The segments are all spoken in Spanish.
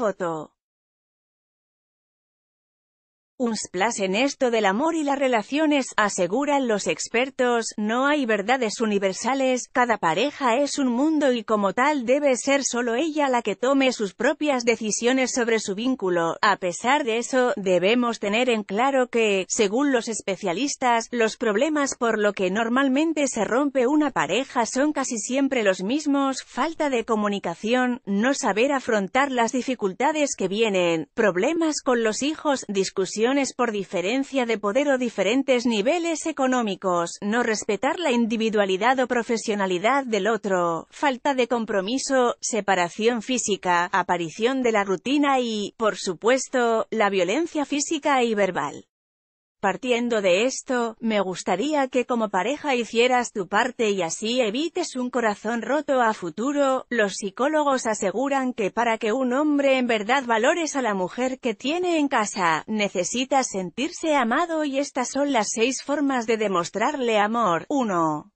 Foto Un splash en esto del amor y las relaciones, aseguran los expertos, no hay verdades universales, cada pareja es un mundo y como tal debe ser solo ella la que tome sus propias decisiones sobre su vínculo. A pesar de eso, debemos tener en claro que, según los especialistas, los problemas por lo que normalmente se rompe una pareja son casi siempre los mismos, falta de comunicación, no saber afrontar las dificultades que vienen, problemas con los hijos, discusión, por diferencia de poder o diferentes niveles económicos, no respetar la individualidad o profesionalidad del otro, falta de compromiso, separación física, aparición de la rutina y, por supuesto, la violencia física y verbal. Partiendo de esto, me gustaría que como pareja hicieras tu parte y así evites un corazón roto a futuro. Los psicólogos aseguran que para que un hombre en verdad valores a la mujer que tiene en casa, necesita sentirse amado y estas son las seis formas de demostrarle amor. 1.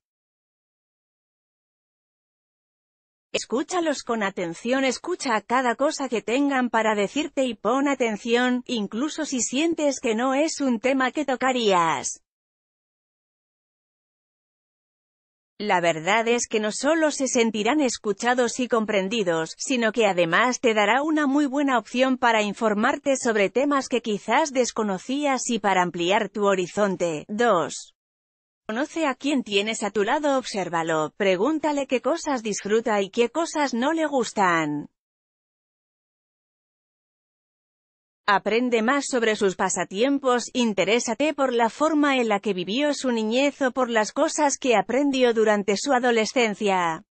Escúchalos con atención, escucha cada cosa que tengan para decirte y pon atención, incluso si sientes que no es un tema que tocarías. La verdad es que no solo se sentirán escuchados y comprendidos, sino que además te dará una muy buena opción para informarte sobre temas que quizás desconocías y para ampliar tu horizonte. 2. Conoce a quien tienes a tu lado, obsérvalo, pregúntale qué cosas disfruta y qué cosas no le gustan. Aprende más sobre sus pasatiempos, interésate por la forma en la que vivió su niñez o por las cosas que aprendió durante su adolescencia.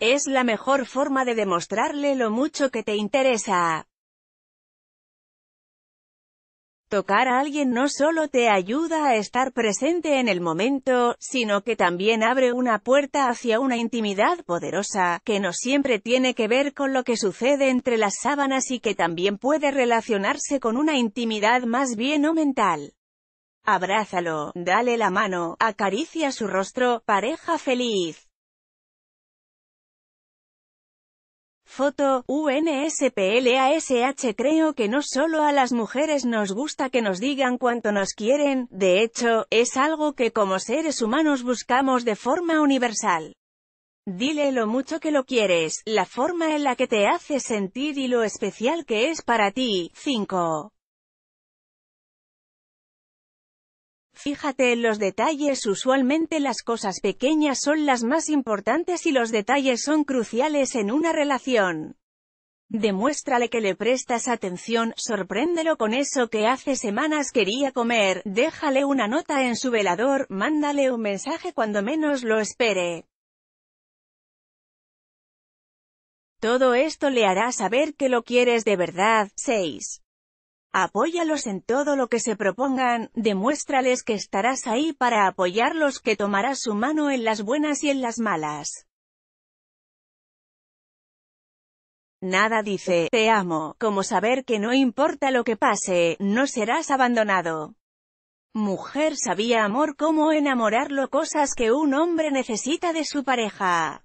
Es la mejor forma de demostrarle lo mucho que te interesa. Tocar a alguien no solo te ayuda a estar presente en el momento, sino que también abre una puerta hacia una intimidad poderosa, que no siempre tiene que ver con lo que sucede entre las sábanas y que también puede relacionarse con una intimidad más bien o mental. Abrázalo, dale la mano, acaricia su rostro, pareja feliz. Foto, UNSPLASH Creo que no solo a las mujeres nos gusta que nos digan cuánto nos quieren, de hecho, es algo que como seres humanos buscamos de forma universal. Dile lo mucho que lo quieres, la forma en la que te hace sentir y lo especial que es para ti. 5. Fíjate en los detalles, usualmente las cosas pequeñas son las más importantes y los detalles son cruciales en una relación. Demuéstrale que le prestas atención, sorpréndelo con eso que hace semanas quería comer, déjale una nota en su velador, mándale un mensaje cuando menos lo espere. Todo esto le hará saber que lo quieres de verdad. 6. Apóyalos en todo lo que se propongan, demuéstrales que estarás ahí para apoyarlos que tomarás su mano en las buenas y en las malas. Nada dice, te amo, como saber que no importa lo que pase, no serás abandonado. Mujer sabía amor como enamorarlo cosas que un hombre necesita de su pareja.